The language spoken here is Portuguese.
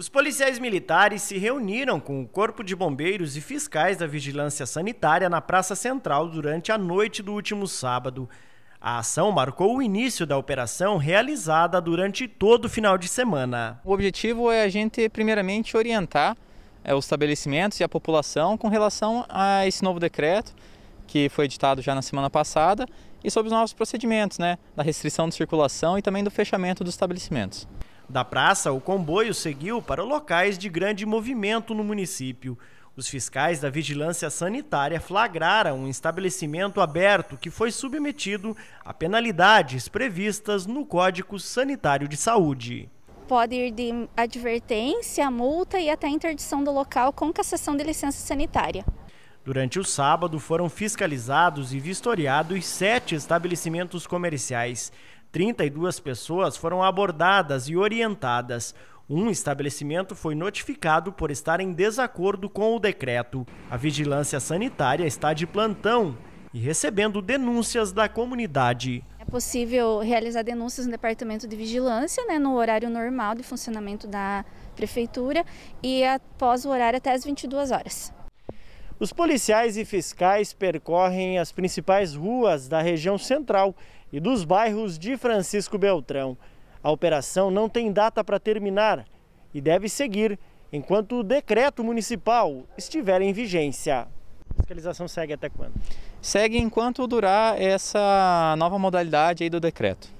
Os policiais militares se reuniram com o Corpo de Bombeiros e fiscais da Vigilância Sanitária na Praça Central durante a noite do último sábado. A ação marcou o início da operação realizada durante todo o final de semana. O objetivo é a gente, primeiramente, orientar é, os estabelecimentos e a população com relação a esse novo decreto que foi editado já na semana passada e sobre os novos procedimentos, né, da restrição de circulação e também do fechamento dos estabelecimentos. Da praça, o comboio seguiu para locais de grande movimento no município. Os fiscais da Vigilância Sanitária flagraram um estabelecimento aberto que foi submetido a penalidades previstas no Código Sanitário de Saúde. Pode ir de advertência, multa e até interdição do local com cassação de licença sanitária. Durante o sábado, foram fiscalizados e vistoriados sete estabelecimentos comerciais. 32 pessoas foram abordadas e orientadas. Um estabelecimento foi notificado por estar em desacordo com o decreto. A vigilância sanitária está de plantão e recebendo denúncias da comunidade. É possível realizar denúncias no departamento de vigilância, né, no horário normal de funcionamento da prefeitura e após o horário até as 22 horas. Os policiais e fiscais percorrem as principais ruas da região central e dos bairros de Francisco Beltrão. A operação não tem data para terminar e deve seguir enquanto o decreto municipal estiver em vigência. A fiscalização segue até quando? Segue enquanto durar essa nova modalidade aí do decreto.